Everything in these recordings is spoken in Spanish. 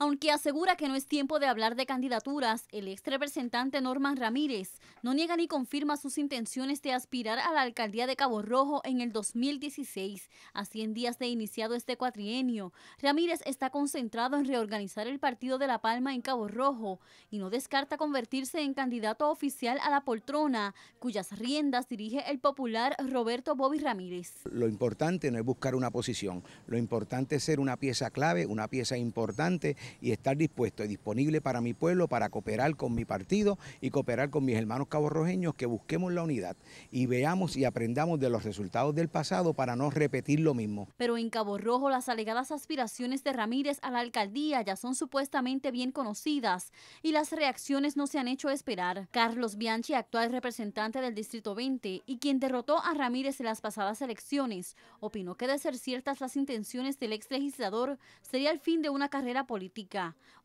Aunque asegura que no es tiempo de hablar de candidaturas, el ex representante Norman Ramírez no niega ni confirma sus intenciones de aspirar a la alcaldía de Cabo Rojo en el 2016, a 100 días de iniciado este cuatrienio. Ramírez está concentrado en reorganizar el partido de La Palma en Cabo Rojo y no descarta convertirse en candidato oficial a la poltrona, cuyas riendas dirige el popular Roberto Bobby Ramírez. Lo importante no es buscar una posición, lo importante es ser una pieza clave, una pieza importante y estar dispuesto y disponible para mi pueblo, para cooperar con mi partido y cooperar con mis hermanos caborrojeños, que busquemos la unidad y veamos y aprendamos de los resultados del pasado para no repetir lo mismo. Pero en Cabo las alegadas aspiraciones de Ramírez a la alcaldía ya son supuestamente bien conocidas y las reacciones no se han hecho esperar. Carlos Bianchi, actual representante del Distrito 20 y quien derrotó a Ramírez en las pasadas elecciones, opinó que de ser ciertas las intenciones del ex legislador sería el fin de una carrera política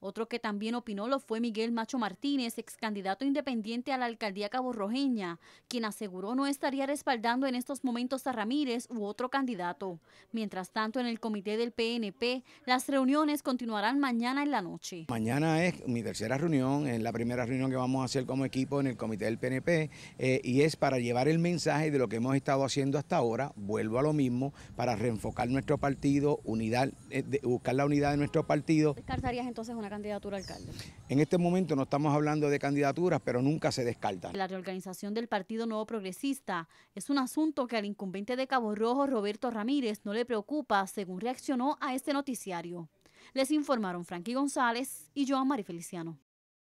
otro que también opinó lo fue Miguel Macho Martínez, ex candidato independiente a la alcaldía caborrojeña, quien aseguró no estaría respaldando en estos momentos a Ramírez u otro candidato. Mientras tanto, en el comité del PNP, las reuniones continuarán mañana en la noche. Mañana es mi tercera reunión, es la primera reunión que vamos a hacer como equipo en el comité del PNP eh, y es para llevar el mensaje de lo que hemos estado haciendo hasta ahora, vuelvo a lo mismo, para reenfocar nuestro partido, unidad, eh, buscar la unidad de nuestro partido descartarías entonces una candidatura a alcalde? En este momento no estamos hablando de candidaturas, pero nunca se descartan. La reorganización del Partido Nuevo Progresista es un asunto que al incumbente de Cabo Rojo, Roberto Ramírez, no le preocupa, según reaccionó a este noticiario. Les informaron Frankie González y Joan María Feliciano.